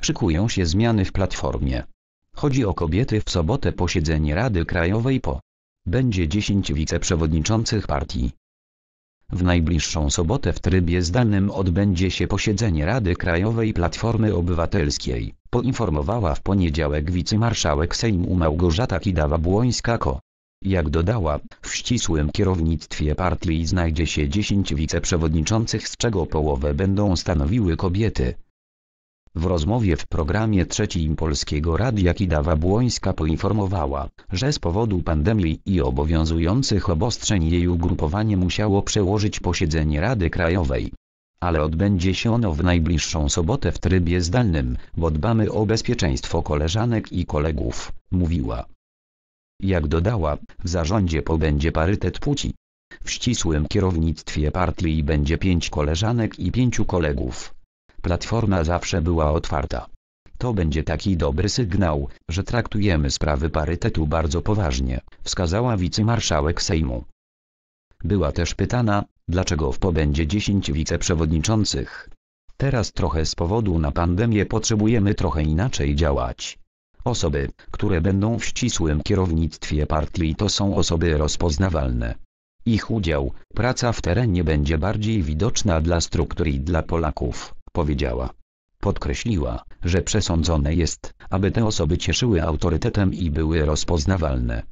Szykują się zmiany w Platformie. Chodzi o kobiety w sobotę posiedzenie Rady Krajowej po. Będzie 10 wiceprzewodniczących partii. W najbliższą sobotę w trybie zdalnym odbędzie się posiedzenie Rady Krajowej Platformy Obywatelskiej, poinformowała w poniedziałek wicemarszałek Sejmu Małgorzata Kidawa-Błońska-Ko. Jak dodała, w ścisłym kierownictwie partii znajdzie się 10 wiceprzewodniczących z czego połowę będą stanowiły kobiety. W rozmowie w programie trzecim Polskiego Radia Kidawa Błońska poinformowała, że z powodu pandemii i obowiązujących obostrzeń jej ugrupowanie musiało przełożyć posiedzenie Rady Krajowej. Ale odbędzie się ono w najbliższą sobotę w trybie zdalnym, bo dbamy o bezpieczeństwo koleżanek i kolegów, mówiła. Jak dodała, w zarządzie pobędzie parytet płci. W ścisłym kierownictwie partii będzie pięć koleżanek i pięciu kolegów. Platforma zawsze była otwarta. To będzie taki dobry sygnał, że traktujemy sprawy parytetu bardzo poważnie, wskazała wicemarszałek Sejmu. Była też pytana, dlaczego w pobędzie 10 wiceprzewodniczących. Teraz trochę z powodu na pandemię potrzebujemy trochę inaczej działać. Osoby, które będą w ścisłym kierownictwie partii to są osoby rozpoznawalne. Ich udział, praca w terenie będzie bardziej widoczna dla struktur i dla Polaków powiedziała. Podkreśliła, że przesądzone jest, aby te osoby cieszyły autorytetem i były rozpoznawalne.